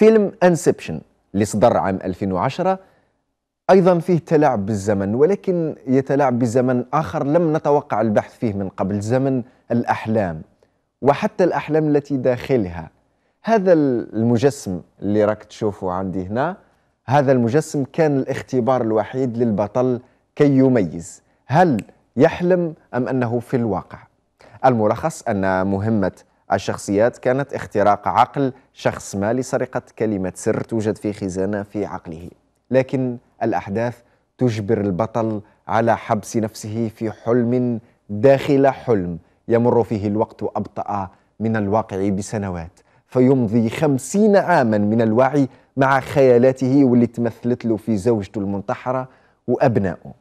فيلم انسبشن اللي صدر عام 2010 ايضا فيه تلاعب بالزمن ولكن يتلاعب بزمن اخر لم نتوقع البحث فيه من قبل زمن الاحلام وحتى الاحلام التي داخلها هذا المجسم اللي راك تشوفه عندي هنا هذا المجسم كان الاختبار الوحيد للبطل كي يميز هل يحلم ام انه في الواقع الملخص ان مهمه الشخصيات كانت اختراق عقل شخص ما لسرقة كلمة سر توجد في خزانة في عقله لكن الأحداث تجبر البطل على حبس نفسه في حلم داخل حلم يمر فيه الوقت أبطأ من الواقع بسنوات فيمضي خمسين عاما من الوعي مع خيالاته واللي تمثلت له في زوجته المنتحرة وأبنائه